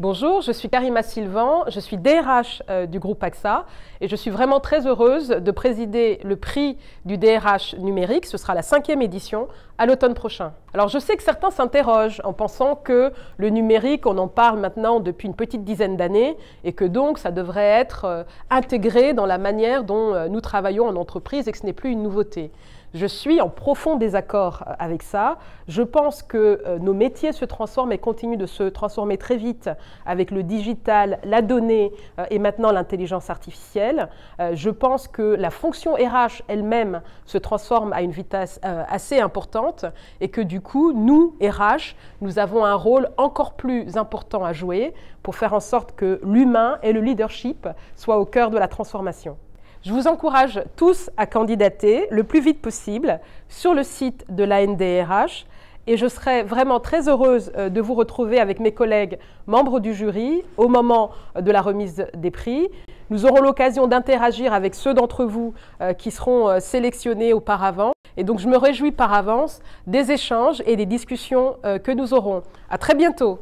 Bonjour, je suis Karima Sylvain, je suis DRH euh, du groupe AXA et je suis vraiment très heureuse de présider le prix du DRH numérique. Ce sera la cinquième édition à l'automne prochain. Alors je sais que certains s'interrogent en pensant que le numérique, on en parle maintenant depuis une petite dizaine d'années et que donc ça devrait être euh, intégré dans la manière dont euh, nous travaillons en entreprise et que ce n'est plus une nouveauté. Je suis en profond désaccord avec ça. Je pense que nos métiers se transforment et continuent de se transformer très vite avec le digital, la donnée euh, et maintenant l'intelligence artificielle. Euh, je pense que la fonction RH elle-même se transforme à une vitesse euh, assez importante et que du coup, nous, RH, nous avons un rôle encore plus important à jouer pour faire en sorte que l'humain et le leadership soient au cœur de la transformation. Je vous encourage tous à candidater le plus vite possible sur le site de l'ANDRH et je serai vraiment très heureuse euh, de vous retrouver avec mes collègues membres du jury au moment euh, de la remise des prix. Nous aurons l'occasion d'interagir avec ceux d'entre vous euh, qui seront sélectionnés auparavant. Et donc je me réjouis par avance des échanges et des discussions que nous aurons. À très bientôt.